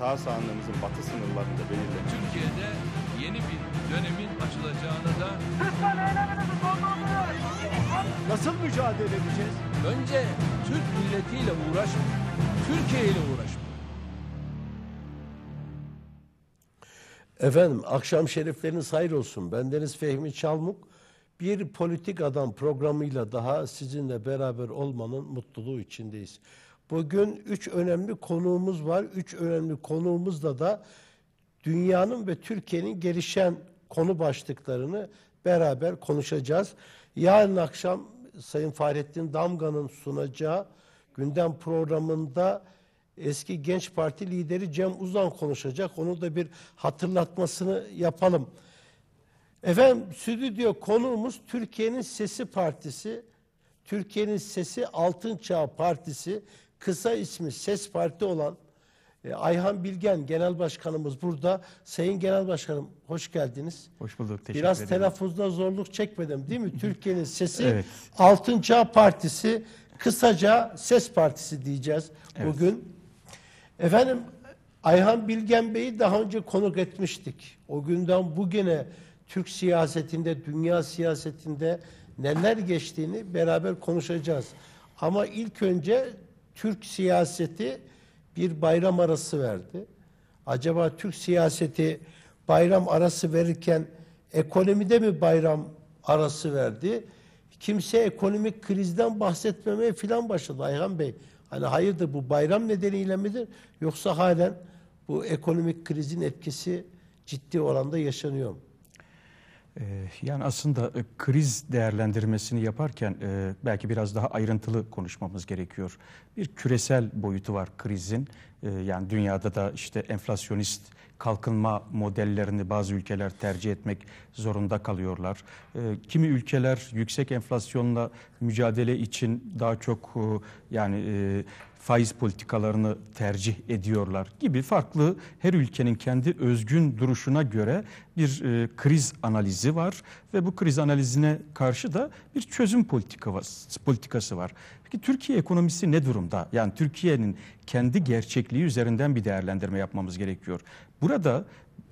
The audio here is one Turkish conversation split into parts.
ta sahanlığımızın batı sınırlarında belirlenir. Türkiye'de yeni bir dönemin açılacağını da... Lütfen eyleminizi sonlandırın! Nasıl mücadele edeceğiz? Önce Türk milletiyle uğraşın, Türkiye ile uğraşın. Efendim akşam şerifleriniz hayır olsun. Bendeniz Fehmi Çalmuk. Bir politik adam programıyla daha sizinle beraber olmanın mutluluğu içindeyiz. Bugün üç önemli konuğumuz var. Üç önemli konuğumuzla da dünyanın ve Türkiye'nin gelişen konu başlıklarını beraber konuşacağız. Yarın akşam Sayın Fahrettin Damga'nın sunacağı gündem programında eski Genç Parti lideri Cem Uzan konuşacak. Onu da bir hatırlatmasını yapalım. Efendim stüdyo konuğumuz Türkiye'nin Sesi Partisi, Türkiye'nin Sesi Altın Çağ Partisi kısa ismi ses Parti olan e, Ayhan Bilgen Genel Başkanımız burada. Sayın Genel Başkanım hoş geldiniz. Hoş bulduk. Teşekkür Biraz ederim. telaffuzda zorluk çekmedim değil mi? Türkiye'nin sesi evet. Altın Çağ Partisi kısaca Ses Partisi diyeceğiz evet. bugün. Efendim Ayhan Bilgen Bey'i daha önce konuk etmiştik. O günden bugüne Türk siyasetinde, dünya siyasetinde neler geçtiğini beraber konuşacağız. Ama ilk önce Türk siyaseti bir bayram arası verdi. Acaba Türk siyaseti bayram arası verirken ekonomide mi bayram arası verdi? Kimse ekonomik krizden bahsetmemeye filan başladı Ayhan Bey. Hani hayırdır bu bayram nedeniyle midir? Yoksa halen bu ekonomik krizin etkisi ciddi oranda yaşanıyor mu? Ee, yani aslında e, kriz değerlendirmesini yaparken e, belki biraz daha ayrıntılı konuşmamız gerekiyor. Bir küresel boyutu var krizin. Ee, yani dünyada da işte enflasyonist kalkınma modellerini bazı ülkeler tercih etmek zorunda kalıyorlar. Ee, kimi ülkeler yüksek enflasyonla mücadele için daha çok e, yani faiz politikalarını tercih ediyorlar gibi farklı her ülkenin kendi özgün duruşuna göre bir e, kriz analizi var ve bu kriz analizine karşı da bir çözüm politikası, politikası var. Peki Türkiye ekonomisi ne durumda? Yani Türkiye'nin kendi gerçekliği üzerinden bir değerlendirme yapmamız gerekiyor. Burada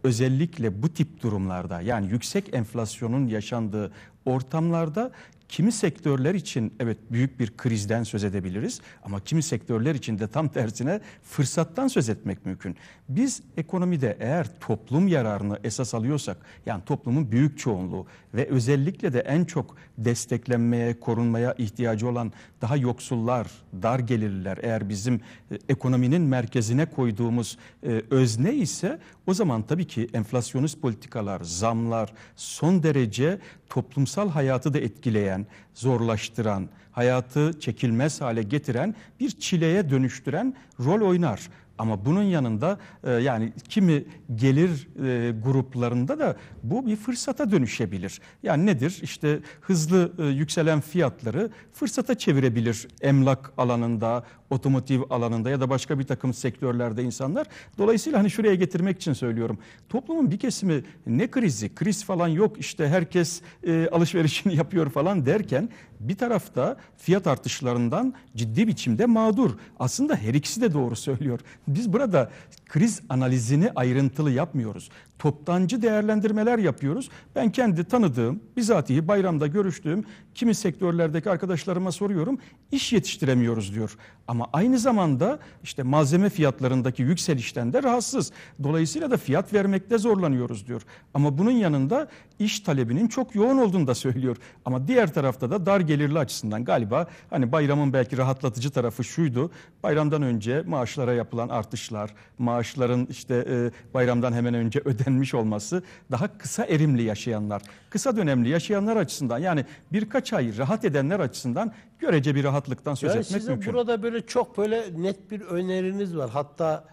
özellikle bu tip durumlarda yani yüksek enflasyonun yaşandığı ortamlarda Kimi sektörler için evet büyük bir krizden söz edebiliriz ama kimi sektörler için de tam tersine fırsattan söz etmek mümkün. Biz ekonomide eğer toplum yararını esas alıyorsak yani toplumun büyük çoğunluğu ve özellikle de en çok desteklenmeye, korunmaya ihtiyacı olan daha yoksullar, dar gelirliler eğer bizim e, ekonominin merkezine koyduğumuz e, özne ise o zaman tabii ki enflasyonist politikalar, zamlar son derece toplumsal hayatı da etkileyen, zorlaştıran, hayatı çekilmez hale getiren bir çileye dönüştüren rol oynar. Ama bunun yanında e, yani kimi gelir e, gruplarında da bu bir fırsata dönüşebilir. Yani nedir? İşte hızlı e, yükselen fiyatları fırsata çevirebilir emlak alanında, otomotiv alanında ya da başka bir takım sektörlerde insanlar. Dolayısıyla hani şuraya getirmek için söylüyorum. Toplumun bir kesimi ne krizi, kriz falan yok işte herkes e, alışverişini yapıyor falan derken bir tarafta fiyat artışlarından ciddi biçimde mağdur. Aslında her ikisi de doğru söylüyor. Biz burada kriz analizini ayrıntılı yapmıyoruz. Toptancı değerlendirmeler yapıyoruz. Ben kendi tanıdığım, bizatihi bayramda görüştüğüm kimi sektörlerdeki arkadaşlarıma soruyorum. İş yetiştiremiyoruz diyor. Ama aynı zamanda işte malzeme fiyatlarındaki yükselişten de rahatsız. Dolayısıyla da fiyat vermekte zorlanıyoruz diyor. Ama bunun yanında iş talebinin çok yoğun olduğunu da söylüyor. Ama diğer tarafta da dar gelirli açısından galiba hani bayramın belki rahatlatıcı tarafı şuydu. Bayramdan önce maaşlara yapılan artışlar, maaşların işte e, bayramdan hemen önce ödenmiş olması daha kısa erimli yaşayanlar, kısa dönemli yaşayanlar açısından yani birkaç ay rahat edenler açısından görece bir rahatlıktan söz yani etmek sizin mümkün. Burada böyle çok böyle net bir öneriniz var. Hatta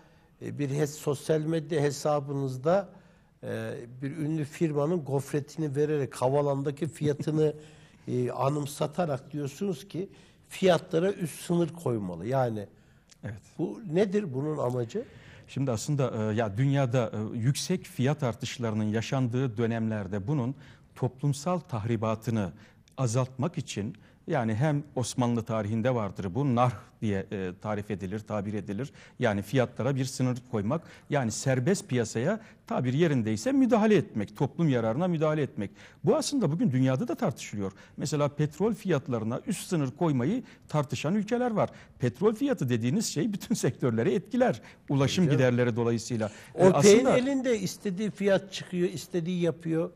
e, bir hes sosyal medya hesabınızda e, bir ünlü firmanın gofretini vererek havalandaki fiyatını e, anımsatarak diyorsunuz ki fiyatlara üst sınır koymalı. Yani Evet. Bu nedir bunun amacı? Şimdi aslında e, ya dünyada e, yüksek fiyat artışlarının yaşandığı dönemlerde bunun toplumsal tahribatını azaltmak için yani hem Osmanlı tarihinde vardır bu narh diye e, tarif edilir, tabir edilir. Yani fiyatlara bir sınır koymak, yani serbest piyasaya tabir yerindeyse müdahale etmek, toplum yararına müdahale etmek. Bu aslında bugün dünyada da tartışılıyor. Mesela petrol fiyatlarına üst sınır koymayı tartışan ülkeler var. Petrol fiyatı dediğiniz şey bütün sektörlere etkiler. Ulaşım giderleri dolayısıyla. O e, aslında... elinde istediği fiyat çıkıyor, istediği yapıyor.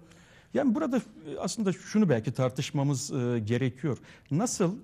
Yani burada e, aslında şunu belki tartışmamız e, gerekiyor. Nasıl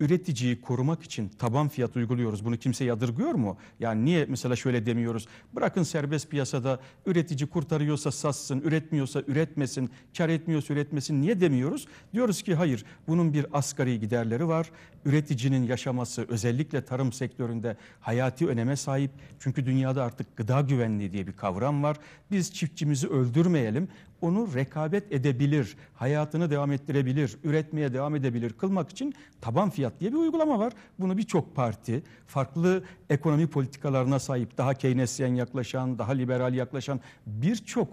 üreticiyi korumak için taban fiyat uyguluyoruz. Bunu kimse yadırgıyor mu? Yani niye mesela şöyle demiyoruz. Bırakın serbest piyasada üretici kurtarıyorsa satsın, üretmiyorsa üretmesin, kar etmiyorsa üretmesin. Niye demiyoruz? Diyoruz ki hayır bunun bir asgari giderleri var üreticinin yaşaması özellikle tarım sektöründe hayati öneme sahip. Çünkü dünyada artık gıda güvenliği diye bir kavram var. Biz çiftçimizi öldürmeyelim. Onu rekabet edebilir, hayatını devam ettirebilir, üretmeye devam edebilir kılmak için taban fiyat diye bir uygulama var. Bunu birçok parti, farklı ekonomi politikalarına sahip, daha Keynesyen yaklaşan, daha liberal yaklaşan birçok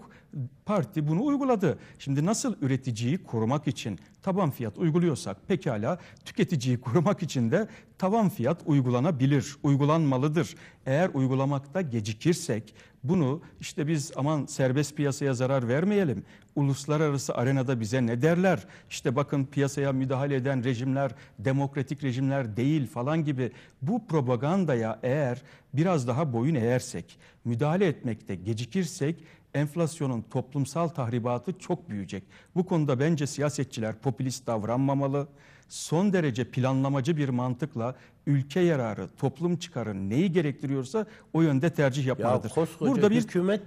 parti bunu uyguladı. Şimdi nasıl üreticiyi korumak için taban fiyat uyguluyorsak pekala tüketiciyi korumak için de taban fiyat uygulanabilir, uygulanmalıdır. Eğer uygulamakta gecikirsek bunu işte biz aman serbest piyasaya zarar vermeyelim. Uluslararası arenada bize ne derler? İşte bakın piyasaya müdahale eden rejimler demokratik rejimler değil falan gibi bu propagandaya eğer biraz daha boyun eğersek, müdahale etmekte gecikirsek enflasyonun toplumsal tahribatı çok büyüyecek. Bu konuda bence siyasetçiler popülist davranmamalı. Son derece planlamacı bir mantıkla ülke yararı, toplum çıkarı neyi gerektiriyorsa o yönde tercih yapmalıdır. Ya Burada bir hükümet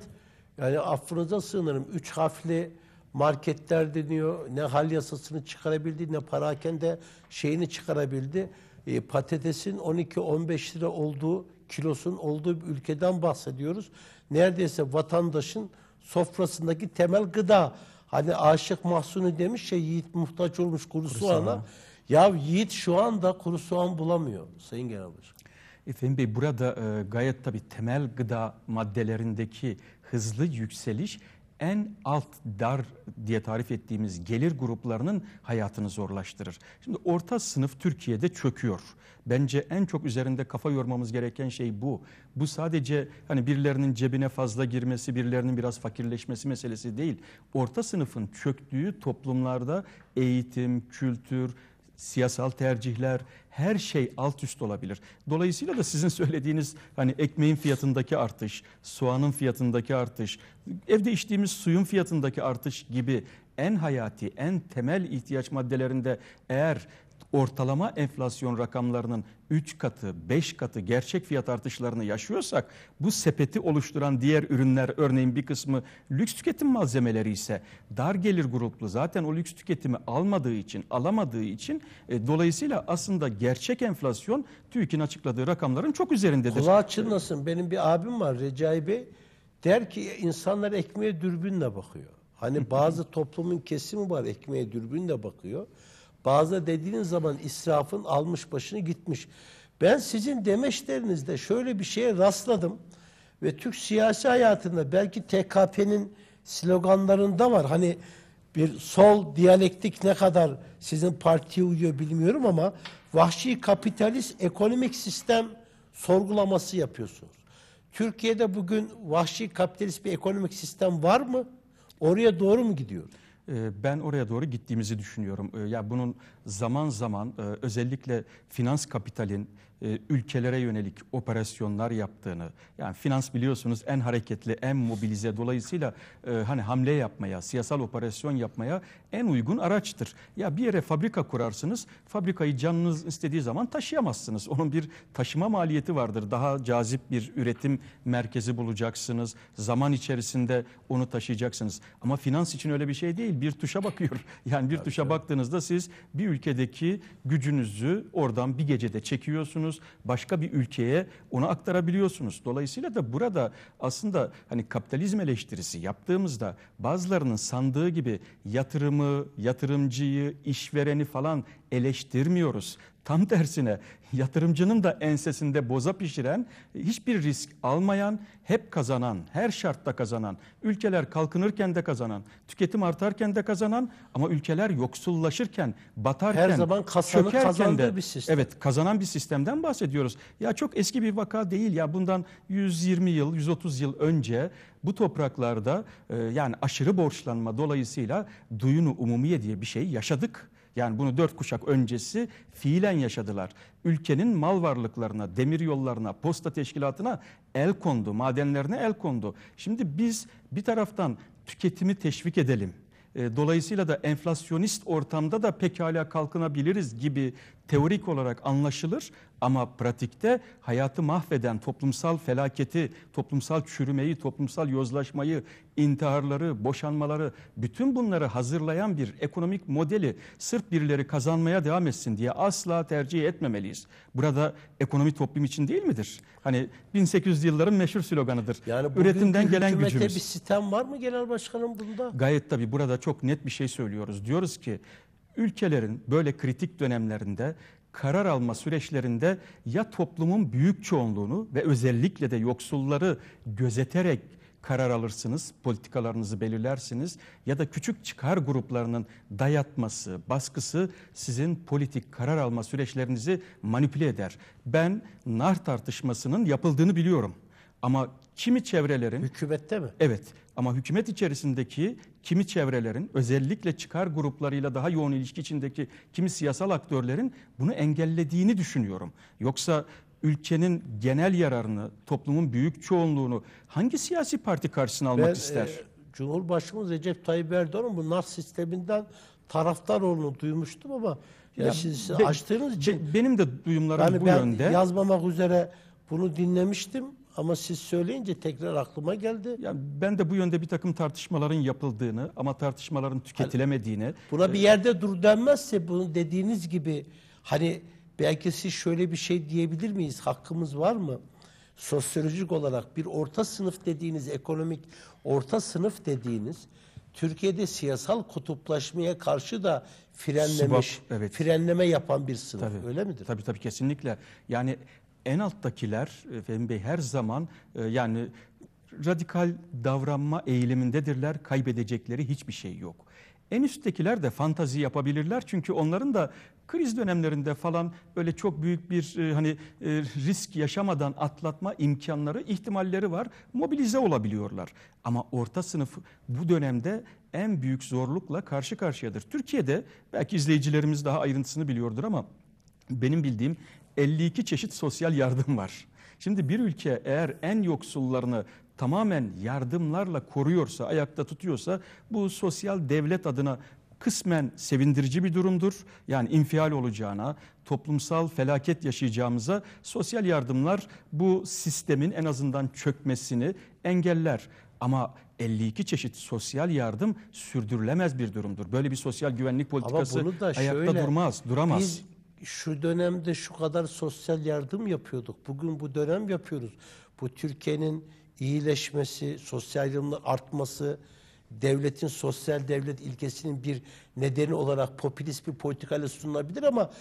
yani affınıza sığınırım 3 hafli marketler deniyor. Ne hal yasasını çıkarabildi ne parakende şeyini çıkarabildi. E, patatesin 12-15 lira olduğu kilosun olduğu bir ülkeden bahsediyoruz neredeyse vatandaşın sofrasındaki temel gıda. Hani aşık mahsunu demiş ya Yiğit muhtaç olmuş kuru, kuru soğana. Ya Yiğit şu anda kuru soğan bulamıyor Sayın Genel Başkan. Efendim Bey burada e, gayet tabii temel gıda maddelerindeki hızlı yükseliş en alt dar diye tarif ettiğimiz gelir gruplarının hayatını zorlaştırır. Şimdi orta sınıf Türkiye'de çöküyor. Bence en çok üzerinde kafa yormamız gereken şey bu. Bu sadece hani birilerinin cebine fazla girmesi, birilerinin biraz fakirleşmesi meselesi değil. Orta sınıfın çöktüğü toplumlarda eğitim, kültür, siyasal tercihler, her şey alt üst olabilir. Dolayısıyla da sizin söylediğiniz hani ekmeğin fiyatındaki artış, soğanın fiyatındaki artış, evde içtiğimiz suyun fiyatındaki artış gibi en hayati, en temel ihtiyaç maddelerinde eğer ortalama enflasyon rakamlarının 3 katı, 5 katı gerçek fiyat artışlarını yaşıyorsak bu sepeti oluşturan diğer ürünler örneğin bir kısmı lüks tüketim malzemeleri ise dar gelir gruplu zaten o lüks tüketimi almadığı için, alamadığı için e, dolayısıyla aslında gerçek enflasyon TÜİK'in açıkladığı rakamların çok üzerindedir. Kulağa çınlasın. Benim bir abim var Recai Bey. Der ki insanlar ekmeğe dürbünle bakıyor. Hani bazı toplumun kesimi var ekmeğe dürbünle bakıyor. Bazı dediğiniz zaman israfın almış başını gitmiş. Ben sizin demeçlerinizde şöyle bir şeye rastladım ve Türk siyasi hayatında belki TKP'nin sloganlarında var. Hani bir sol diyalektik ne kadar sizin partiye uyuyor bilmiyorum ama vahşi kapitalist ekonomik sistem sorgulaması yapıyorsunuz. Türkiye'de bugün vahşi kapitalist bir ekonomik sistem var mı? Oraya doğru mu gidiyor? Ee, ben oraya doğru gittiğimizi düşünüyorum. Ee, ya bunun zaman zaman e, özellikle finans kapitalin e, ülkelere yönelik operasyonlar yaptığını yani finans biliyorsunuz en hareketli en mobilize dolayısıyla e, hani hamle yapmaya siyasal operasyon yapmaya en uygun araçtır. Ya bir yere fabrika kurarsınız fabrikayı canınız istediği zaman taşıyamazsınız. Onun bir taşıma maliyeti vardır. Daha cazip bir üretim merkezi bulacaksınız. Zaman içerisinde onu taşıyacaksınız. Ama finans için öyle bir şey değil. Bir tuşa bakıyor. Yani bir tuşa baktığınızda siz bir ülkedeki gücünüzü oradan bir gecede çekiyorsunuz alıyorsunuz. Başka bir ülkeye onu aktarabiliyorsunuz. Dolayısıyla da burada aslında hani kapitalizm eleştirisi yaptığımızda bazılarının sandığı gibi yatırımı, yatırımcıyı, işvereni falan eleştirmiyoruz. Tam tersine yatırımcının da ensesinde boza pişiren, hiçbir risk almayan, hep kazanan, her şartta kazanan, ülkeler kalkınırken de kazanan, tüketim artarken de kazanan ama ülkeler yoksullaşırken, batarken, her zaman kazanı, kazandığı de, bir sistem. Evet, kazanan bir sistemden bahsediyoruz. Ya çok eski bir vaka değil ya bundan 120 yıl, 130 yıl önce bu topraklarda e, yani aşırı borçlanma dolayısıyla duyunu umumiye diye bir şey yaşadık. Yani bunu dört kuşak öncesi fiilen yaşadılar. Ülkenin mal varlıklarına, demir yollarına, posta teşkilatına el kondu, madenlerine el kondu. Şimdi biz bir taraftan tüketimi teşvik edelim. E, dolayısıyla da enflasyonist ortamda da pekala kalkınabiliriz gibi teorik olarak anlaşılır ama pratikte hayatı mahveden toplumsal felaketi, toplumsal çürümeyi, toplumsal yozlaşmayı, intiharları, boşanmaları bütün bunları hazırlayan bir ekonomik modeli sırf birileri kazanmaya devam etsin diye asla tercih etmemeliyiz. Burada ekonomi toplum için değil midir? Hani 1800 yılların meşhur sloganıdır. Yani Üretimden gelen gücümüz. bir sistem var mı genel başkanım bunda? Gayet tabii burada çok net bir şey söylüyoruz. Diyoruz ki ülkelerin böyle kritik dönemlerinde karar alma süreçlerinde ya toplumun büyük çoğunluğunu ve özellikle de yoksulları gözeterek karar alırsınız, politikalarınızı belirlersiniz ya da küçük çıkar gruplarının dayatması, baskısı sizin politik karar alma süreçlerinizi manipüle eder. Ben nar tartışmasının yapıldığını biliyorum. Ama kimi çevrelerin... Hükümette mi? Evet. Ama hükümet içerisindeki kimi çevrelerin özellikle çıkar gruplarıyla daha yoğun ilişki içindeki kimi siyasal aktörlerin bunu engellediğini düşünüyorum. Yoksa ülkenin genel yararını, toplumun büyük çoğunluğunu hangi siyasi parti karşısına almak ben, e, ister? E, Cumhurbaşkanımız Recep Tayyip Erdoğan'ın bu nas sisteminden taraftar olduğunu duymuştum ama ya, siz be, açtığınız için be, benim de duyumlarım yani bu ben yönde. Yazmamak üzere bunu dinlemiştim ama siz söyleyince tekrar aklıma geldi. Yani ben de bu yönde bir takım tartışmaların yapıldığını ama tartışmaların tüketilemediğini. Buna bir e, yerde dur denmezse bunun dediğiniz gibi hani belki siz şöyle bir şey diyebilir miyiz? Hakkımız var mı? Sosyolojik olarak bir orta sınıf dediğiniz, ekonomik orta sınıf dediğiniz Türkiye'de siyasal kutuplaşmaya karşı da frenlemiş, Subap, evet. frenleme yapan bir sınıf. Tabii, öyle midir? Tabii tabii kesinlikle. Yani en alttakiler Fehmi Bey her zaman e, yani radikal davranma eğilimindedirler. Kaybedecekleri hiçbir şey yok. En üsttekiler de fantazi yapabilirler çünkü onların da kriz dönemlerinde falan öyle çok büyük bir e, hani e, risk yaşamadan atlatma imkanları, ihtimalleri var. Mobilize olabiliyorlar. Ama orta sınıf bu dönemde en büyük zorlukla karşı karşıyadır. Türkiye'de belki izleyicilerimiz daha ayrıntısını biliyordur ama benim bildiğim 52 çeşit sosyal yardım var. Şimdi bir ülke eğer en yoksullarını tamamen yardımlarla koruyorsa, ayakta tutuyorsa bu sosyal devlet adına kısmen sevindirici bir durumdur. Yani infial olacağına, toplumsal felaket yaşayacağımıza sosyal yardımlar bu sistemin en azından çökmesini engeller. Ama 52 çeşit sosyal yardım sürdürülemez bir durumdur. Böyle bir sosyal güvenlik politikası ayakta şöyle, durmaz, duramaz. Biz şu dönemde şu kadar sosyal yardım yapıyorduk. Bugün bu dönem yapıyoruz. Bu Türkiye'nin iyileşmesi, sosyal yardımların artması, devletin sosyal devlet ilkesinin bir nedeni olarak popülist bir politikayla sunulabilir ama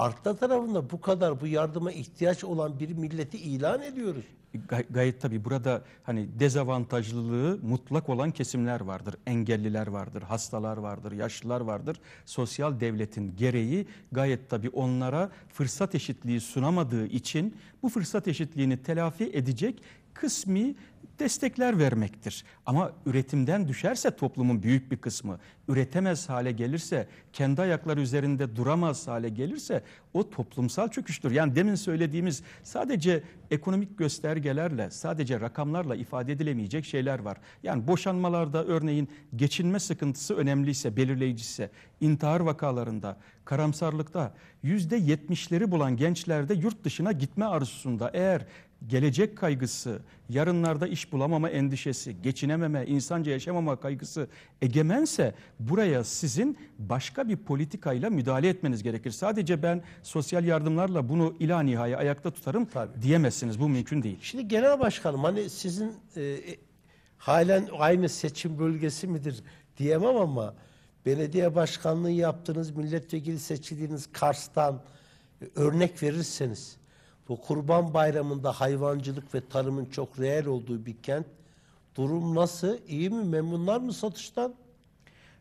artla tarafında bu kadar bu yardıma ihtiyaç olan bir milleti ilan ediyoruz. E, gay gayet tabii burada hani dezavantajlılığı mutlak olan kesimler vardır. Engelliler vardır, hastalar vardır, yaşlılar vardır. Sosyal devletin gereği gayet tabii onlara fırsat eşitliği sunamadığı için bu fırsat eşitliğini telafi edecek kısmi destekler vermektir. Ama üretimden düşerse toplumun büyük bir kısmı, üretemez hale gelirse, kendi ayakları üzerinde duramaz hale gelirse o toplumsal çöküştür. Yani demin söylediğimiz sadece ekonomik göstergelerle, sadece rakamlarla ifade edilemeyecek şeyler var. Yani boşanmalarda örneğin geçinme sıkıntısı önemliyse, belirleyicisi, intihar vakalarında, karamsarlıkta yüzde yetmişleri bulan gençlerde yurt dışına gitme arzusunda eğer gelecek kaygısı, yarınlarda iş bulamama endişesi, geçinememe, insanca yaşamama kaygısı egemense buraya sizin başka bir politikayla müdahale etmeniz gerekir. Sadece ben sosyal yardımlarla bunu ila nihaya ayakta tutarım Tabii. diyemezsiniz. Bu mümkün değil. Şimdi genel başkanım hani sizin e, e halen aynı seçim bölgesi midir diyemem ama belediye başkanlığı yaptığınız milletvekili seçildiğiniz Kars'tan e, örnek verirseniz bu kurban bayramında hayvancılık ve tarımın çok reel olduğu bir kent. Durum nasıl? İyi mi? Memnunlar mı satıştan?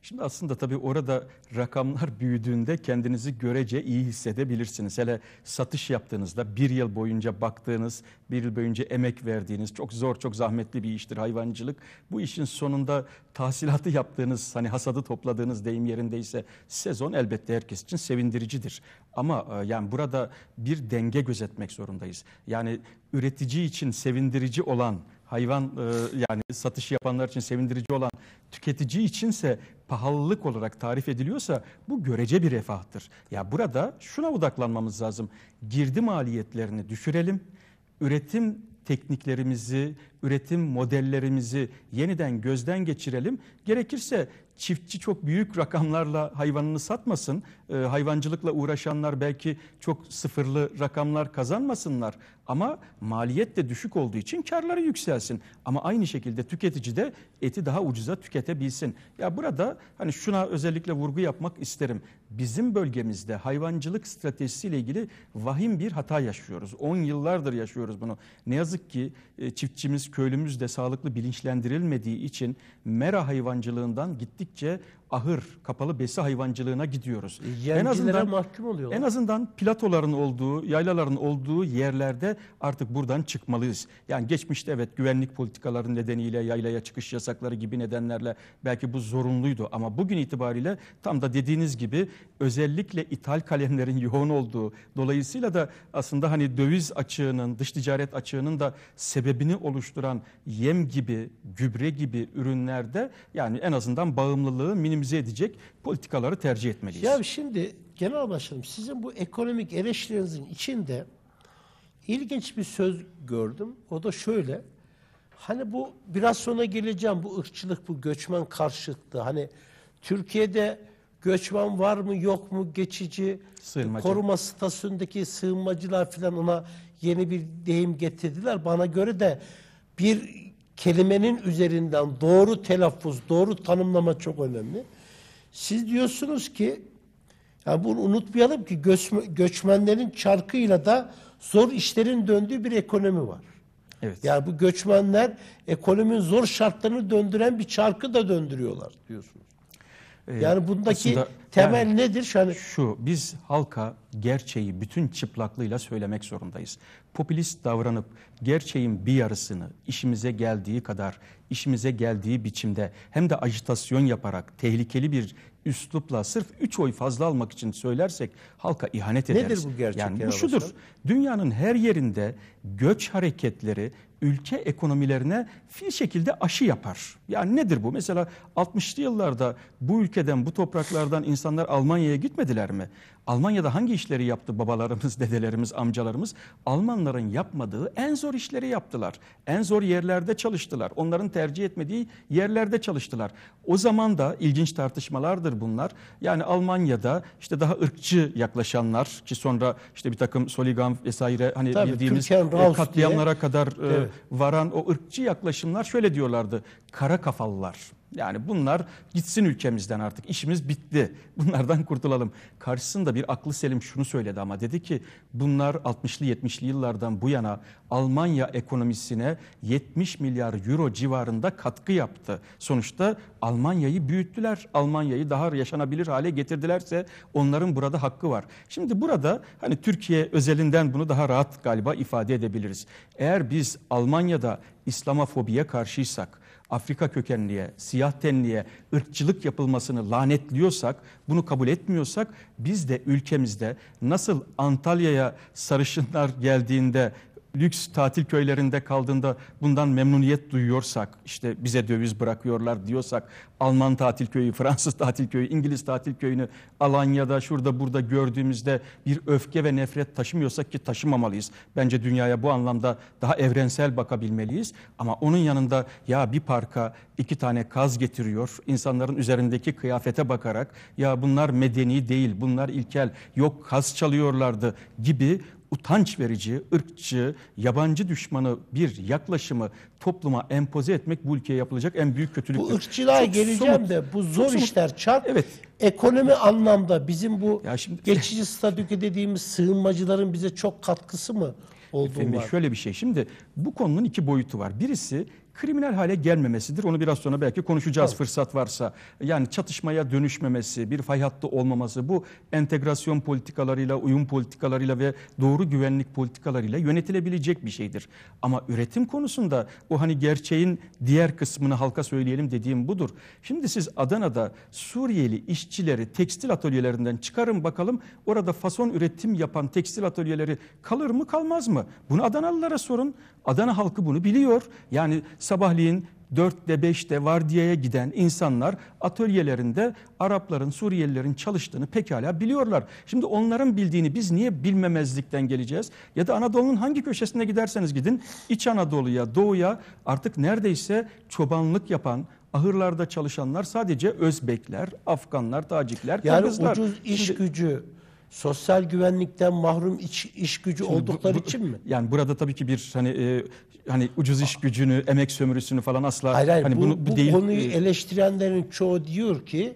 Şimdi aslında tabii orada rakamlar büyüdüğünde kendinizi görece iyi hissedebilirsiniz. Hele satış yaptığınızda bir yıl boyunca baktığınız, bir yıl boyunca emek verdiğiniz çok zor, çok zahmetli bir iştir hayvancılık. Bu işin sonunda tahsilatı yaptığınız, hani hasadı topladığınız deyim yerindeyse sezon elbette herkes için sevindiricidir. Ama e, yani burada bir denge gözetmek zorundayız. Yani üretici için sevindirici olan hayvan e, yani satış yapanlar için sevindirici olan tüketici içinse pahalılık olarak tarif ediliyorsa bu görece bir refahtır. Ya burada şuna odaklanmamız lazım. Girdi maliyetlerini düşürelim. Üretim tekniklerimizi, üretim modellerimizi yeniden gözden geçirelim. Gerekirse çiftçi çok büyük rakamlarla hayvanını satmasın. E, hayvancılıkla uğraşanlar belki çok sıfırlı rakamlar kazanmasınlar. Ama maliyet de düşük olduğu için karları yükselsin. Ama aynı şekilde tüketici de eti daha ucuza tüketebilsin. Ya burada hani şuna özellikle vurgu yapmak isterim. Bizim bölgemizde hayvancılık stratejisiyle ilgili vahim bir hata yaşıyoruz. 10 yıllardır yaşıyoruz bunu. Ne yazık ki e, çiftçimiz, köylümüz de sağlıklı bilinçlendirilmediği için mera hayvancılığından gittik gittikçe ahır, kapalı besi hayvancılığına gidiyoruz. Yercilere en azından mahkum oluyorlar. En azından platoların olduğu, yaylaların olduğu yerlerde artık buradan çıkmalıyız. Yani geçmişte evet güvenlik politikaları nedeniyle yaylaya çıkış yasakları gibi nedenlerle belki bu zorunluydu ama bugün itibariyle tam da dediğiniz gibi özellikle ithal kalemlerin yoğun olduğu dolayısıyla da aslında hani döviz açığının, dış ticaret açığının da sebebini oluşturan yem gibi, gübre gibi ürünlerde yani en azından bağımlılığı minimum minimize edecek politikaları tercih etmeliyiz. Ya şimdi Genel Başkanım sizin bu ekonomik eleştirinizin içinde ilginç bir söz gördüm. O da şöyle. Hani bu biraz sonra geleceğim bu ırkçılık, bu göçmen karşıtlığı. Hani Türkiye'de göçmen var mı yok mu geçici Sığınmacı. koruma statüsündeki sığınmacılar filan ona yeni bir deyim getirdiler. Bana göre de bir kelimenin üzerinden doğru telaffuz, doğru tanımlama çok önemli. Siz diyorsunuz ki, yani bunu unutmayalım ki göçme, göçmenlerin çarkıyla da zor işlerin döndüğü bir ekonomi var. Evet. Yani bu göçmenler ekonominin zor şartlarını döndüren bir çarkı da döndürüyorlar diyorsunuz. Ee, yani bundaki Aslında, temel yani, nedir? Şöyle... Şu, biz halka gerçeği bütün çıplaklığıyla söylemek zorundayız. Popülist davranıp gerçeğin bir yarısını işimize geldiği kadar, işimize geldiği biçimde hem de ajitasyon yaparak tehlikeli bir üslupla sırf 3 oy fazla almak için söylersek halka ihanet ederiz. Nedir bu gerçek? Yani bu şudur. Dünyanın her yerinde göç hareketleri ülke ekonomilerine fil şekilde aşı yapar. Yani nedir bu? Mesela 60'lı yıllarda bu ülkeden, bu topraklardan insanlar Almanya'ya gitmediler mi? Almanya'da hangi işleri yaptı babalarımız, dedelerimiz, amcalarımız? Almanların yapmadığı en zor işleri yaptılar. En zor yerlerde çalıştılar. Onların tercih etmediği yerlerde çalıştılar. O zaman da ilginç tartışmalardır bunlar. Yani Almanya'da işte daha ırkçı yaklaşanlar ki sonra işte bir takım soligam vesaire hani Tabii, bildiğimiz Türkiye'nin e, katliamlara diye. kadar e, evet varan o ırkçı yaklaşımlar şöyle diyorlardı. Kara kafalılar yani bunlar gitsin ülkemizden artık işimiz bitti. Bunlardan kurtulalım. Karşısında bir aklı selim şunu söyledi ama dedi ki bunlar 60'lı 70'li yıllardan bu yana Almanya ekonomisine 70 milyar euro civarında katkı yaptı. Sonuçta Almanya'yı büyüttüler. Almanya'yı daha yaşanabilir hale getirdilerse onların burada hakkı var. Şimdi burada hani Türkiye özelinden bunu daha rahat galiba ifade edebiliriz. Eğer biz Almanya'da İslamofobiye karşıysak, Afrika kökenliye, siyah tenliye ırkçılık yapılmasını lanetliyorsak, bunu kabul etmiyorsak biz de ülkemizde nasıl Antalya'ya sarışınlar geldiğinde lüks tatil köylerinde kaldığında bundan memnuniyet duyuyorsak, işte bize döviz bırakıyorlar diyorsak, Alman tatil köyü, Fransız tatil köyü, İngiliz tatil köyünü Alanya'da, şurada burada gördüğümüzde bir öfke ve nefret taşımıyorsak ki taşımamalıyız. Bence dünyaya bu anlamda daha evrensel bakabilmeliyiz. Ama onun yanında ya bir parka iki tane kaz getiriyor, insanların üzerindeki kıyafete bakarak ya bunlar medeni değil, bunlar ilkel, yok kaz çalıyorlardı gibi utanç verici, ırkçı, yabancı düşmanı bir yaklaşımı topluma empoze etmek bu ülkeye yapılacak en büyük kötülük. Bu ırkçılığa çok geleceğim somut, de bu zor işler çarp. Evet. Ekonomi anlamda bizim bu ya şimdi, geçici statüke dediğimiz sığınmacıların bize çok katkısı mı? olduğum Efendim, Şöyle bir şey. Şimdi bu konunun iki boyutu var. Birisi kriminal hale gelmemesidir. Onu biraz sonra belki konuşacağız Tabii. fırsat varsa. Yani çatışmaya dönüşmemesi, bir fay hattı olmaması bu entegrasyon politikalarıyla, uyum politikalarıyla ve doğru güvenlik politikalarıyla yönetilebilecek bir şeydir. Ama üretim konusunda o hani gerçeğin diğer kısmını halka söyleyelim dediğim budur. Şimdi siz Adana'da Suriyeli işçileri tekstil atölyelerinden çıkarın bakalım orada fason üretim yapan tekstil atölyeleri kalır mı kalmaz mı? Bunu Adanalılara sorun. Adana halkı bunu biliyor. Yani sabahleyin 4'te 5'te vardiyaya giden insanlar atölyelerinde Arapların, Suriyelilerin çalıştığını pekala biliyorlar. Şimdi onların bildiğini biz niye bilmemezlikten geleceğiz? Ya da Anadolu'nun hangi köşesine giderseniz gidin İç Anadolu'ya, Doğu'ya artık neredeyse çobanlık yapan, ahırlarda çalışanlar sadece Özbekler, Afganlar, Tacikler, yani Kırgızlar. Yani ucuz iş gücü sosyal güvenlikten mahrum iç, iş gücü Şimdi oldukları bu, bu, için mi? Yani burada tabii ki bir hani e, hani ucuz iş gücünü, emek sömürüsünü falan asla hayır, hayır, hani bu, bunu bu, bu değil. konuyu e, eleştirenlerin çoğu diyor ki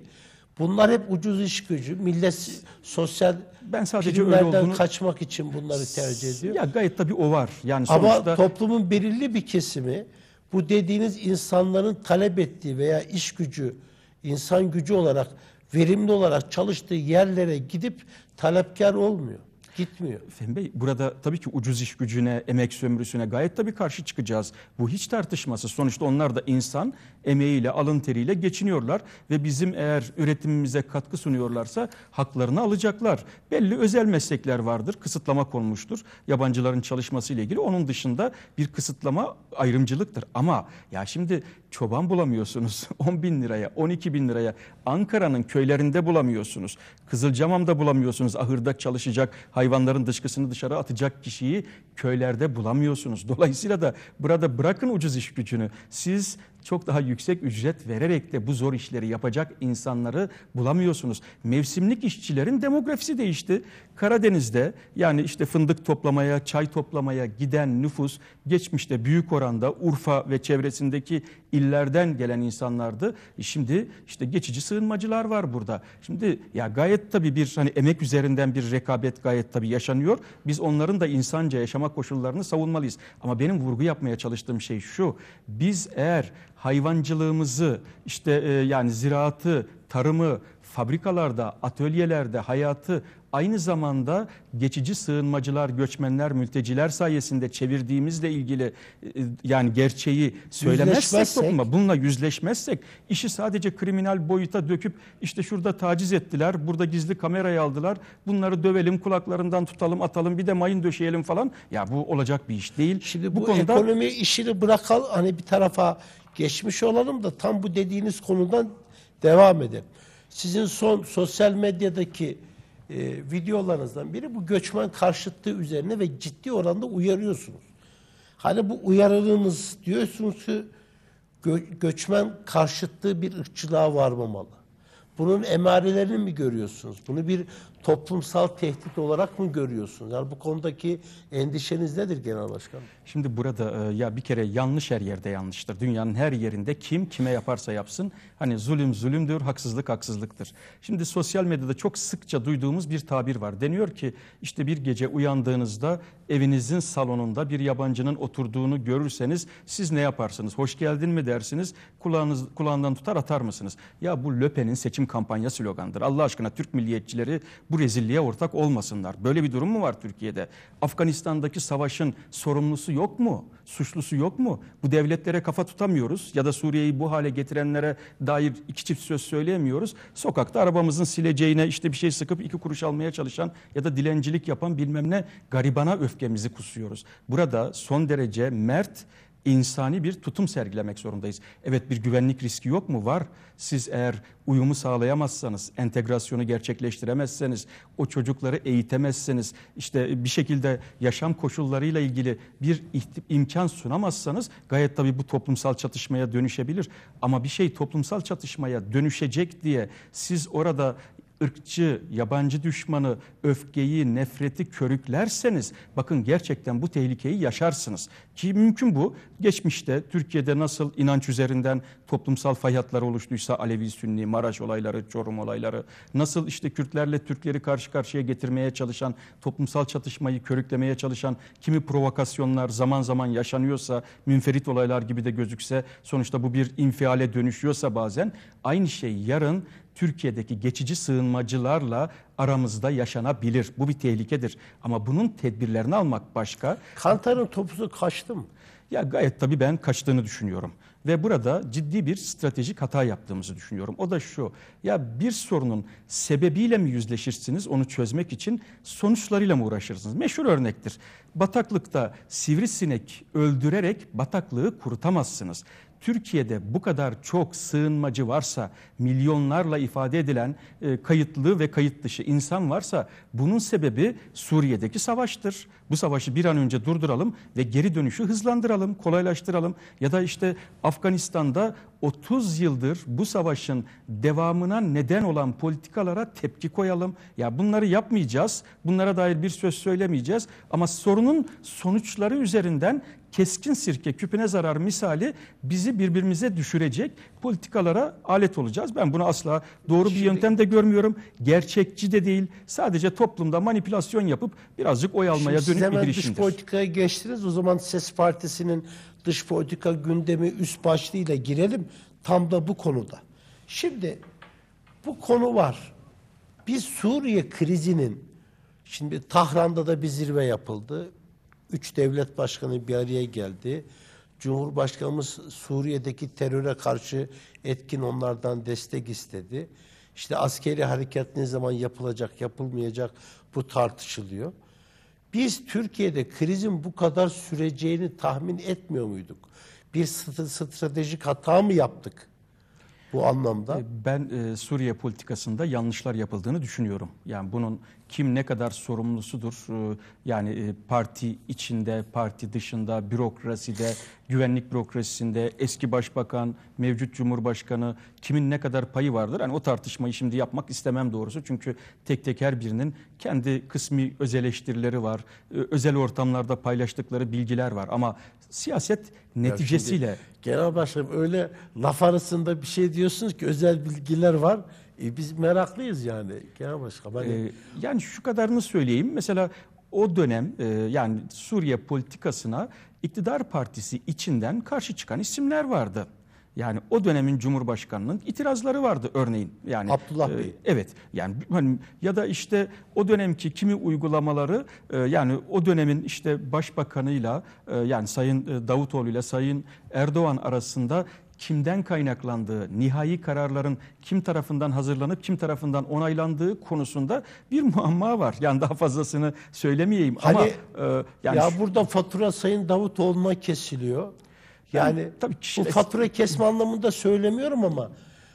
bunlar hep ucuz iş gücü, millet sosyal ben sadece öyle olduğunu kaçmak için bunları tercih ediyor. Ya gayet tabii o var. Yani sonuçta Ama toplumun belirli bir kesimi bu dediğiniz insanların talep ettiği veya iş gücü, insan gücü olarak verimli olarak çalıştığı yerlere gidip talepkar olmuyor. Gitmiyor. Fehmi Bey burada tabii ki ucuz iş gücüne, emek sömürüsüne gayet tabii karşı çıkacağız. Bu hiç tartışması. Sonuçta onlar da insan emeğiyle, alın teriyle geçiniyorlar ve bizim eğer üretimimize katkı sunuyorlarsa haklarını alacaklar. Belli özel meslekler vardır, kısıtlama konmuştur. Yabancıların çalışması ile ilgili onun dışında bir kısıtlama ayrımcılıktır. Ama ya şimdi çoban bulamıyorsunuz. 10 bin liraya, 12 bin liraya Ankara'nın köylerinde bulamıyorsunuz. Kızılcamam'da bulamıyorsunuz. Ahırda çalışacak, hayvanların dışkısını dışarı atacak kişiyi köylerde bulamıyorsunuz. Dolayısıyla da burada bırakın ucuz iş gücünü. Siz çok daha yüksek ücret vererek de bu zor işleri yapacak insanları bulamıyorsunuz. Mevsimlik işçilerin demografisi değişti. Karadeniz'de yani işte fındık toplamaya, çay toplamaya giden nüfus geçmişte büyük oranda Urfa ve çevresindeki illerden gelen insanlardı. Şimdi işte geçici sığınmacılar var burada. Şimdi ya gayet tabii bir hani emek üzerinden bir rekabet gayet tabii yaşanıyor. Biz onların da insanca yaşama koşullarını savunmalıyız. Ama benim vurgu yapmaya çalıştığım şey şu. Biz eğer hayvancılığımızı, işte e, yani ziraatı, tarımı, fabrikalarda, atölyelerde hayatı aynı zamanda geçici sığınmacılar, göçmenler, mülteciler sayesinde çevirdiğimizle ilgili e, yani gerçeği söylemezsek topluma, bununla yüzleşmezsek işi sadece kriminal boyuta döküp işte şurada taciz ettiler, burada gizli kamerayı aldılar, bunları dövelim, kulaklarından tutalım, atalım, bir de mayın döşeyelim falan. Ya bu olacak bir iş değil. Şimdi bu, bu konuda... ekonomi işini bırakalım hani bir tarafa geçmiş olalım da tam bu dediğiniz konudan devam edelim. Sizin son sosyal medyadaki e, videolarınızdan biri bu göçmen karşıtlığı üzerine ve ciddi oranda uyarıyorsunuz. Hani bu uyarılığınız diyorsunuz ki gö göçmen karşıtlığı bir ırkçılığa varmamalı. Bunun emarelerini mi görüyorsunuz? Bunu bir toplumsal tehdit olarak mı görüyorsunuz? Yani bu konudaki endişeniz nedir genel başkanım? Şimdi burada e, ya bir kere yanlış her yerde yanlıştır. Dünyanın her yerinde kim kime yaparsa yapsın hani zulüm zulümdür, haksızlık haksızlıktır. Şimdi sosyal medyada çok sıkça duyduğumuz bir tabir var. Deniyor ki işte bir gece uyandığınızda evinizin salonunda bir yabancının oturduğunu görürseniz siz ne yaparsınız? Hoş geldin mi dersiniz? Kulağınız kulağından tutar atar mısınız? Ya bu Löpen'in seçim için kampanya sloganıdır. Allah aşkına Türk milliyetçileri bu rezilliğe ortak olmasınlar. Böyle bir durum mu var Türkiye'de? Afganistan'daki savaşın sorumlusu yok mu? Suçlusu yok mu? Bu devletlere kafa tutamıyoruz ya da Suriye'yi bu hale getirenlere dair iki çift söz söyleyemiyoruz. Sokakta arabamızın sileceğine işte bir şey sıkıp iki kuruş almaya çalışan ya da dilencilik yapan bilmem ne garibana öfkemizi kusuyoruz. Burada son derece mert insani bir tutum sergilemek zorundayız. Evet bir güvenlik riski yok mu? Var. Siz eğer uyumu sağlayamazsanız, entegrasyonu gerçekleştiremezseniz, o çocukları eğitemezseniz, işte bir şekilde yaşam koşullarıyla ilgili bir imkan sunamazsanız gayet tabii bu toplumsal çatışmaya dönüşebilir. Ama bir şey toplumsal çatışmaya dönüşecek diye siz orada ırkçı, yabancı düşmanı, öfkeyi, nefreti körüklerseniz bakın gerçekten bu tehlikeyi yaşarsınız. Ki mümkün bu. Geçmişte Türkiye'de nasıl inanç üzerinden toplumsal fayatlar oluştuysa Alevi, Sünni, Maraş olayları, Çorum olayları, nasıl işte Kürtlerle Türkleri karşı karşıya getirmeye çalışan, toplumsal çatışmayı körüklemeye çalışan kimi provokasyonlar zaman zaman yaşanıyorsa, münferit olaylar gibi de gözükse sonuçta bu bir infiale dönüşüyorsa bazen aynı şey yarın Türkiye'deki geçici sığınmacılarla aramızda yaşanabilir. Bu bir tehlikedir. Ama bunun tedbirlerini almak başka. Kantar'ın topuzu kaçtı mı? Ya gayet tabii ben kaçtığını düşünüyorum. Ve burada ciddi bir stratejik hata yaptığımızı düşünüyorum. O da şu, ya bir sorunun sebebiyle mi yüzleşirsiniz onu çözmek için sonuçlarıyla mı uğraşırsınız? Meşhur örnektir. Bataklıkta sivrisinek öldürerek bataklığı kurutamazsınız. Türkiye'de bu kadar çok sığınmacı varsa, milyonlarla ifade edilen e, kayıtlı ve kayıt dışı insan varsa bunun sebebi Suriye'deki savaştır. Bu savaşı bir an önce durduralım ve geri dönüşü hızlandıralım, kolaylaştıralım. Ya da işte Afganistan'da 30 yıldır bu savaşın devamına neden olan politikalara tepki koyalım. Ya bunları yapmayacağız, bunlara dair bir söz söylemeyeceğiz ama sorunun sonuçları üzerinden keskin sirke küpüne zarar misali bizi birbirimize düşürecek politikalara alet olacağız. Ben bunu asla doğru bir yöntem de görmüyorum. Gerçekçi de değil. Sadece toplumda manipülasyon yapıp birazcık oy almaya Şimdi dönük bir girişimdir. Dış politikaya geçtiniz. O zaman Ses Partisi'nin dış politika gündemi üst başlığıyla girelim. Tam da bu konuda. Şimdi bu konu var. Biz Suriye krizinin Şimdi Tahran'da da bir zirve yapıldı üç devlet başkanı bir araya geldi. Cumhurbaşkanımız Suriye'deki teröre karşı etkin onlardan destek istedi. İşte askeri harekat ne zaman yapılacak, yapılmayacak bu tartışılıyor. Biz Türkiye'de krizin bu kadar süreceğini tahmin etmiyor muyduk? Bir stratejik hata mı yaptık bu anlamda? E, ben e, Suriye politikasında yanlışlar yapıldığını düşünüyorum. Yani bunun kim ne kadar sorumlusudur. Ee, yani e, parti içinde, parti dışında, bürokraside, güvenlik bürokrasisinde, eski başbakan, mevcut cumhurbaşkanı kimin ne kadar payı vardır? Yani o tartışmayı şimdi yapmak istemem doğrusu. Çünkü tek tek her birinin kendi kısmi öz eleştirileri var. E, özel ortamlarda paylaştıkları bilgiler var ama siyaset neticesiyle... Şimdi, genel başkanım öyle laf arasında bir şey diyorsunuz ki özel bilgiler var. E biz meraklıyız yani Genel Başkan. Hani... Ee, yani şu kadarını söyleyeyim. Mesela o dönem e, yani Suriye politikasına iktidar partisi içinden karşı çıkan isimler vardı. Yani o dönemin Cumhurbaşkanının itirazları vardı örneğin. Yani Abdullah e, Bey. E, evet. Yani hani ya da işte o dönemki kimi uygulamaları e, yani o dönemin işte başbakanıyla e, yani Sayın e, Davutoğlu ile Sayın Erdoğan arasında kimden kaynaklandığı, nihai kararların kim tarafından hazırlanıp kim tarafından onaylandığı konusunda bir muamma var. Yani daha fazlasını söylemeyeyim hani, ama e, yani ya burada fatura Sayın Davutoğlu'na kesiliyor. Yani, yani tabii kişi, bu fatura kesme anlamında söylemiyorum ama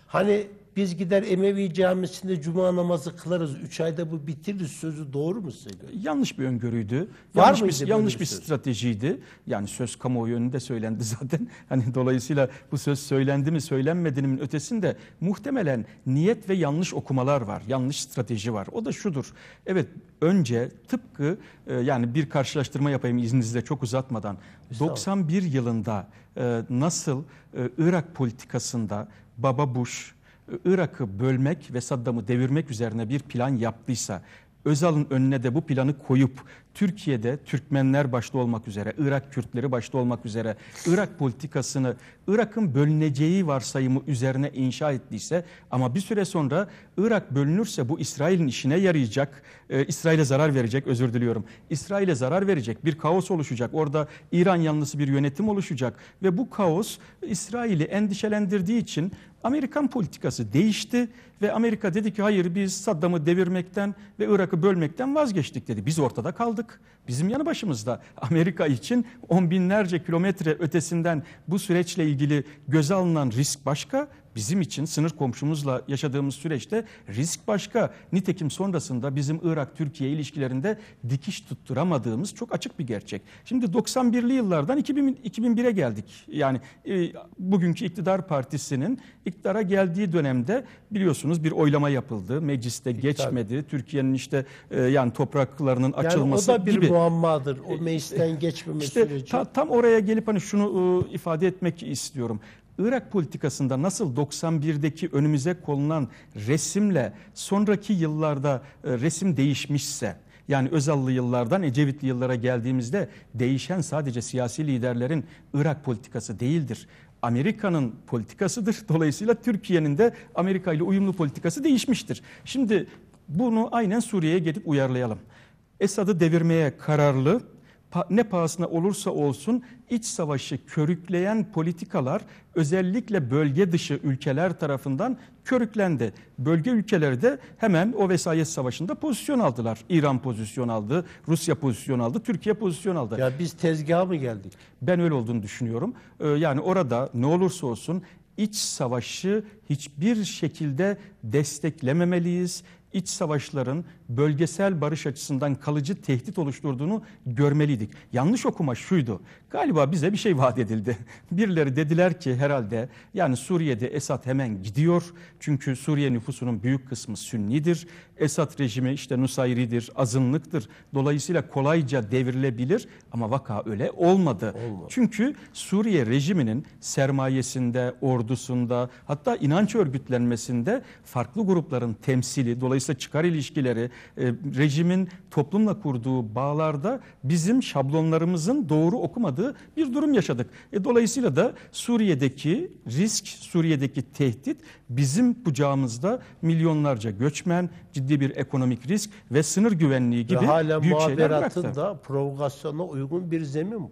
hani biz gider Emevi camisinde cuma namazı kılarız. Üç ayda bu bitiririz sözü doğru mu size göre? Yanlış bir öngörüydü. Var yanlış bir, yanlış bir söz? stratejiydi. Yani söz kamuoyu önünde söylendi zaten. Hani dolayısıyla bu söz söylendi mi söylenmediğinin ötesinde muhtemelen niyet ve yanlış okumalar var. Yanlış strateji var. O da şudur. Evet önce tıpkı e, yani bir karşılaştırma yapayım izninizle çok uzatmadan. 91 yılında e, nasıl e, Irak politikasında Baba Bush Irak'ı bölmek ve Saddam'ı devirmek üzerine bir plan yaptıysa Özal'ın önüne de bu planı koyup Türkiye'de Türkmenler başta olmak üzere, Irak Kürtleri başta olmak üzere Irak politikasını Irak'ın bölüneceği varsayımı üzerine inşa ettiyse ama bir süre sonra Irak bölünürse bu İsrail'in işine yarayacak, e, İsrail'e zarar verecek özür diliyorum. İsrail'e zarar verecek bir kaos oluşacak. Orada İran yanlısı bir yönetim oluşacak ve bu kaos İsrail'i endişelendirdiği için Amerikan politikası değişti ve Amerika dedi ki hayır biz Saddam'ı devirmekten ve Irak'ı bölmekten vazgeçtik dedi. Biz ortada kaldık. Bizim yanı başımızda Amerika için on binlerce kilometre ötesinden bu süreçle ilgili göze alınan risk başka, bizim için sınır komşumuzla yaşadığımız süreçte risk başka. Nitekim sonrasında bizim Irak-Türkiye ilişkilerinde dikiş tutturamadığımız çok açık bir gerçek. Şimdi 91'li yıllardan 2000, 2001'e geldik. Yani e, bugünkü iktidar partisinin iktidara geldiği dönemde biliyorsunuz bir oylama yapıldı. Mecliste İktidar. geçmedi. Türkiye'nin işte e, yani topraklarının yani açılması gibi. Yani o da bir gibi. muammadır. O e, meclisten e, geçmeme işte, süreci. Ta, tam oraya gelip hani şunu e, ifade etmek istiyorum. Irak politikasında nasıl 91'deki önümüze konulan resimle sonraki yıllarda e, resim değişmişse yani Özallı yıllardan Ecevitli yıllara geldiğimizde değişen sadece siyasi liderlerin Irak politikası değildir. Amerika'nın politikasıdır. Dolayısıyla Türkiye'nin de Amerika ile uyumlu politikası değişmiştir. Şimdi bunu aynen Suriye'ye gelip uyarlayalım. Esad'ı devirmeye kararlı ne pahasına olursa olsun iç savaşı körükleyen politikalar özellikle bölge dışı ülkeler tarafından körüklendi. Bölge ülkeleri de hemen o vesayet savaşında pozisyon aldılar. İran pozisyon aldı, Rusya pozisyon aldı, Türkiye pozisyon aldı. Ya biz tezgaha mı geldik? Ben öyle olduğunu düşünüyorum. Ee, yani orada ne olursa olsun iç savaşı hiçbir şekilde desteklememeliyiz iç savaşların bölgesel barış açısından kalıcı tehdit oluşturduğunu görmeliydik. Yanlış okuma şuydu. Galiba bize bir şey vaat edildi. Birileri dediler ki herhalde yani Suriye'de Esad hemen gidiyor. Çünkü Suriye nüfusunun büyük kısmı Sünnidir. Esad rejimi işte Nusayri'dir, azınlıktır. Dolayısıyla kolayca devrilebilir ama vaka öyle olmadı. olmadı. Çünkü Suriye rejiminin sermayesinde, ordusunda hatta inanç örgütlenmesinde farklı grupların temsili dolayısıyla gerekirse çıkar ilişkileri, e, rejimin toplumla kurduğu bağlarda bizim şablonlarımızın doğru okumadığı bir durum yaşadık. E, dolayısıyla da Suriye'deki risk, Suriye'deki tehdit bizim kucağımızda milyonlarca göçmen, ciddi bir ekonomik risk ve sınır güvenliği gibi ve hala büyük şeyler da provokasyona uygun bir zemin bu.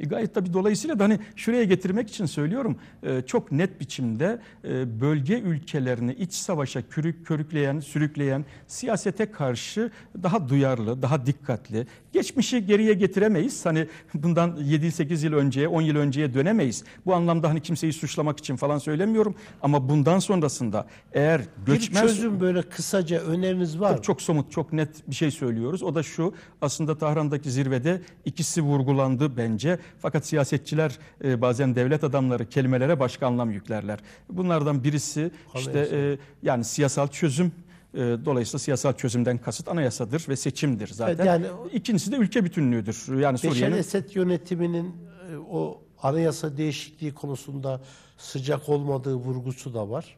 E, gayet tabii dolayısıyla da hani şuraya getirmek için söylüyorum e, çok net biçimde e, bölge ülkelerini iç savaşa körük, körükleyen, sürükleyen siyasete karşı daha duyarlı, daha dikkatli. Geçmişi geriye getiremeyiz. Hani bundan 7-8 yıl önceye, 10 yıl önceye dönemeyiz. Bu anlamda hani kimseyi suçlamak için falan söylemiyorum ama bundan sonrasında eğer göçmen... Bir çözüm böyle kısaca öneriniz var mı? çok somut, çok net bir şey söylüyoruz. O da şu aslında Tahran'daki zirvede ikisi vurgulandı bence fakat siyasetçiler e, bazen devlet adamları kelimelere başka anlam yüklerler. Bunlardan birisi işte e, yani siyasal çözüm e, Dolayısıyla siyasal çözümden kasıt anayasadır ve seçimdir zaten. Yani, İkincisi de ülke bütünlüğüdür. Yani Suriye'nin Esed yönetiminin e, o anayasa değişikliği konusunda sıcak olmadığı vurgusu da var.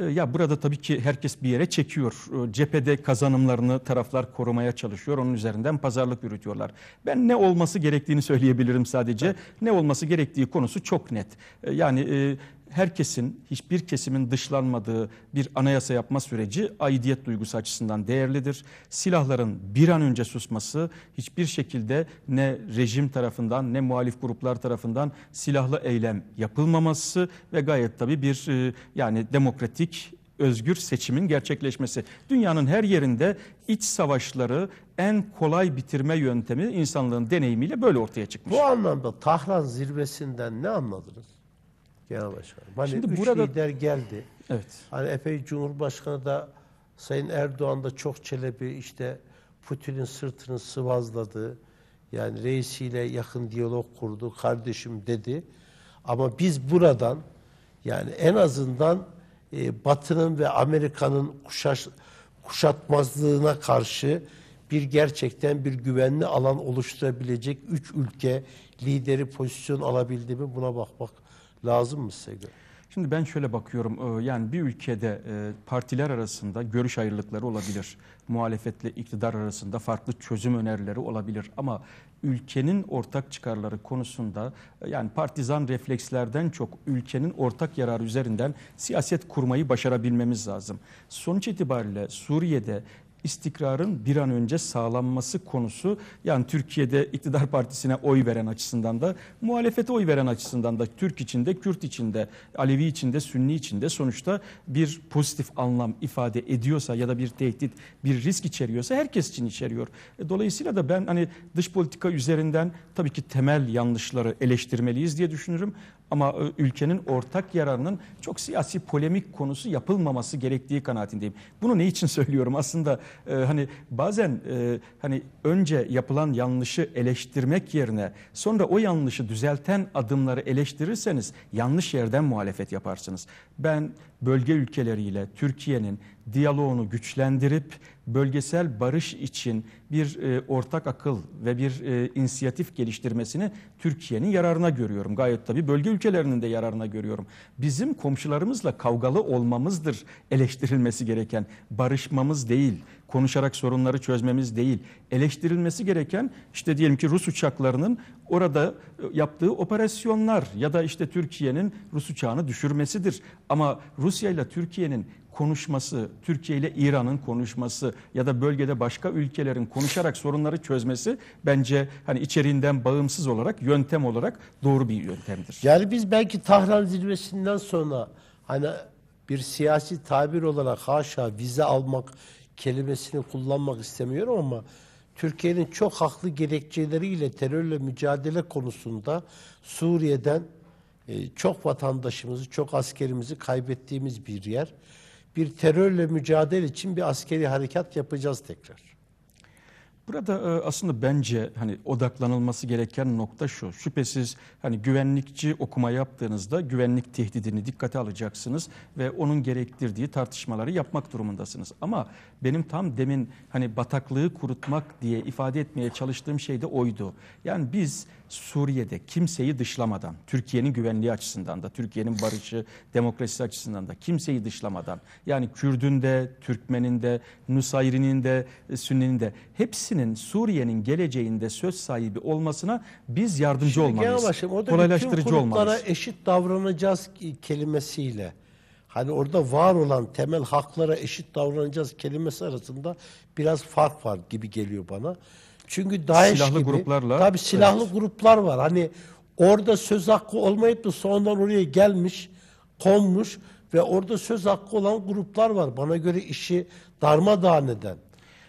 Ee, ya burada tabii ki herkes bir yere çekiyor. Ee, cephede kazanımlarını taraflar korumaya çalışıyor. Onun üzerinden pazarlık yürütüyorlar. Ben ne olması gerektiğini söyleyebilirim sadece. Evet. Ne olması gerektiği konusu çok net. Ee, yani e, herkesin, hiçbir kesimin dışlanmadığı bir anayasa yapma süreci aidiyet duygusu açısından değerlidir. Silahların bir an önce susması hiçbir şekilde ne rejim tarafından ne muhalif gruplar tarafından silahlı eylem yapılmaması ve gayet tabii bir e, yani demokratik özgür seçimin gerçekleşmesi. Dünyanın her yerinde iç savaşları en kolay bitirme yöntemi insanlığın deneyimiyle böyle ortaya çıkmış. Bu anlamda Tahran zirvesinden ne anladınız? Genel Başkan. Hani Şimdi üç burada lider geldi. Evet. Hani epey Cumhurbaşkanı da Sayın Erdoğan da çok çelebi işte Putin'in sırtını sıvazladı. Yani reisiyle yakın diyalog kurdu. Kardeşim dedi. Ama biz buradan yani en azından e, Batı'nın ve Amerika'nın kuşaş, kuşatmazlığına karşı bir gerçekten bir güvenli alan oluşturabilecek üç ülke lideri pozisyon alabildi mi buna bakmak lazım mı size Şimdi ben şöyle bakıyorum e, yani bir ülkede e, partiler arasında görüş ayrılıkları olabilir. Muhalefetle iktidar arasında farklı çözüm önerileri olabilir ama ülkenin ortak çıkarları konusunda e, yani partizan reflekslerden çok ülkenin ortak yararı üzerinden siyaset kurmayı başarabilmemiz lazım. Sonuç itibariyle Suriye'de istikrarın bir an önce sağlanması konusu yani Türkiye'de iktidar partisine oy veren açısından da muhalefete oy veren açısından da Türk içinde, Kürt içinde, Alevi içinde, Sünni içinde sonuçta bir pozitif anlam ifade ediyorsa ya da bir tehdit, bir risk içeriyorsa herkes için içeriyor. E, dolayısıyla da ben hani dış politika üzerinden tabii ki temel yanlışları eleştirmeliyiz diye düşünürüm ama e, ülkenin ortak yararının çok siyasi polemik konusu yapılmaması gerektiği kanaatindeyim. Bunu ne için söylüyorum? Aslında e, hani bazen e, hani önce yapılan yanlışı eleştirmek yerine sonra o yanlışı düzelten adımları eleştirirseniz yanlış yerden muhalefet yaparsınız. Ben bölge ülkeleriyle Türkiye'nin diyaloğunu güçlendirip bölgesel barış için bir e, ortak akıl ve bir e, inisiyatif geliştirmesini Türkiye'nin yararına görüyorum. Gayet tabii bölge ülkelerinin de yararına görüyorum. Bizim komşularımızla kavgalı olmamızdır eleştirilmesi gereken barışmamız değil konuşarak sorunları çözmemiz değil. Eleştirilmesi gereken işte diyelim ki Rus uçaklarının orada e, yaptığı operasyonlar ya da işte Türkiye'nin Rus uçağını düşürmesidir. Ama Rusya ile Türkiye'nin konuşması, Türkiye ile İran'ın konuşması ya da bölgede başka ülkelerin konuşarak sorunları çözmesi bence hani içeriğinden bağımsız olarak yöntem olarak doğru bir yöntemdir. Yani biz belki Tahran zirvesinden sonra hani bir siyasi tabir olarak haşa vize almak kelimesini kullanmak istemiyorum ama Türkiye'nin çok haklı gerekçeleriyle terörle mücadele konusunda Suriye'den e, çok vatandaşımızı, çok askerimizi kaybettiğimiz bir yer. Bir terörle mücadele için bir askeri harekat yapacağız tekrar. Burada e, aslında bence hani odaklanılması gereken nokta şu. Şüphesiz hani güvenlikçi okuma yaptığınızda güvenlik tehdidini dikkate alacaksınız ve onun gerektirdiği tartışmaları yapmak durumundasınız. Ama benim tam demin hani bataklığı kurutmak diye ifade etmeye çalıştığım şey de oydu. Yani biz Suriye'de kimseyi dışlamadan, Türkiye'nin güvenliği açısından da, Türkiye'nin barışı, demokrasisi açısından da kimseyi dışlamadan, yani Kürdün de, Türkmenin de, Nusayri'nin de, e, Sünni'nin de hepsinin Suriye'nin geleceğinde söz sahibi olmasına biz yardımcı Şimdi olmalıyız. Başım, orada Kolaylaştırıcı olmalıyız. eşit davranacağız kelimesiyle hani orada var olan temel haklara eşit davranacağız kelimesi arasında biraz fark var gibi geliyor bana. Çünkü DAEŞ silahlı gibi, gruplarla tabii silahlı evet. gruplar var. Hani orada söz hakkı olmayıp da sonradan oraya gelmiş, konmuş ve orada söz hakkı olan gruplar var. Bana göre işi darmadağın eden.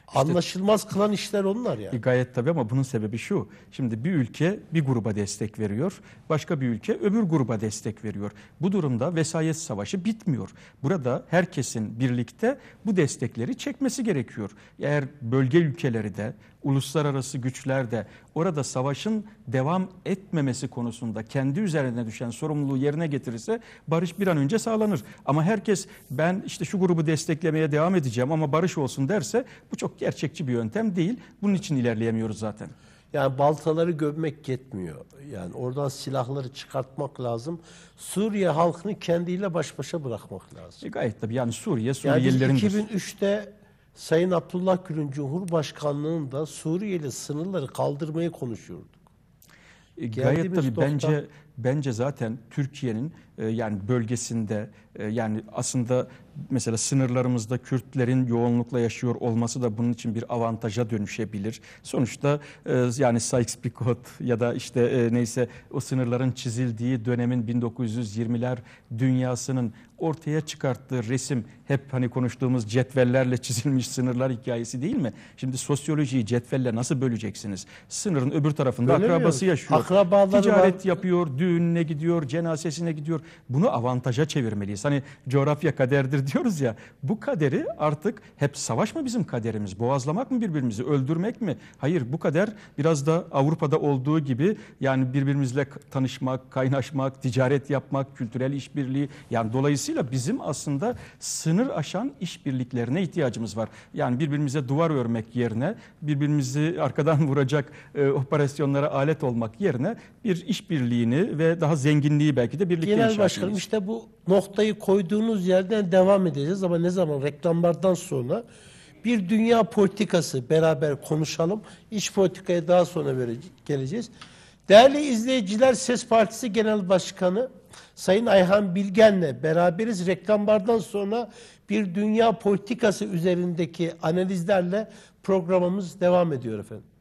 İşte, Anlaşılmaz kılan işler onlar ya. Yani. gayet tabii ama bunun sebebi şu. Şimdi bir ülke bir gruba destek veriyor. Başka bir ülke öbür gruba destek veriyor. Bu durumda vesayet savaşı bitmiyor. Burada herkesin birlikte bu destekleri çekmesi gerekiyor. Eğer bölge ülkeleri de uluslararası güçler de orada savaşın devam etmemesi konusunda kendi üzerine düşen sorumluluğu yerine getirirse barış bir an önce sağlanır. Ama herkes ben işte şu grubu desteklemeye devam edeceğim ama barış olsun derse bu çok gerçekçi bir yöntem değil. Bunun için ilerleyemiyoruz zaten. Yani baltaları gömmek yetmiyor. Yani oradan silahları çıkartmak lazım. Suriye halkını kendiyle baş başa bırakmak lazım. E gayet tabii yani Suriye Suriyelilerin... Yani 2003'te Sayın Abdullah Gül'ün Cumhurbaşkanlığında Suriyeli sınırları kaldırmayı konuşuyorduk. E, gayet tabii bence bence zaten Türkiye'nin ee, yani bölgesinde e, yani aslında mesela sınırlarımızda Kürtlerin yoğunlukla yaşıyor olması da bunun için bir avantaja dönüşebilir. Sonuçta e, yani Sykes-Picot ya da işte e, neyse o sınırların çizildiği dönemin 1920'ler dünyasının ortaya çıkarttığı resim hep hani konuştuğumuz cetvellerle çizilmiş sınırlar hikayesi değil mi? Şimdi sosyolojiyi cetvelle nasıl böleceksiniz? Sınırın öbür tarafında Bölemiyoruz. akrabası yaşıyor. Akrabaları Ticaret var. yapıyor, düğününe gidiyor, cenazesine gidiyor bunu avantaja çevirmeliyiz. Hani coğrafya kaderdir diyoruz ya bu kaderi artık hep savaş mı bizim kaderimiz? Boğazlamak mı birbirimizi? Öldürmek mi? Hayır bu kader biraz da Avrupa'da olduğu gibi yani birbirimizle tanışmak, kaynaşmak, ticaret yapmak, kültürel işbirliği yani dolayısıyla bizim aslında sınır aşan işbirliklerine ihtiyacımız var. Yani birbirimize duvar örmek yerine birbirimizi arkadan vuracak e, operasyonlara alet olmak yerine bir işbirliğini ve daha zenginliği belki de birlikte Genel başkanım işte bu noktayı koyduğunuz yerden devam edeceğiz ama ne zaman reklamlardan sonra bir dünya politikası beraber konuşalım. İç politikaya daha sonra geleceğiz. Değerli izleyiciler Ses Partisi Genel Başkanı Sayın Ayhan Bilgen'le beraberiz. Reklamlardan sonra bir dünya politikası üzerindeki analizlerle programımız devam ediyor efendim.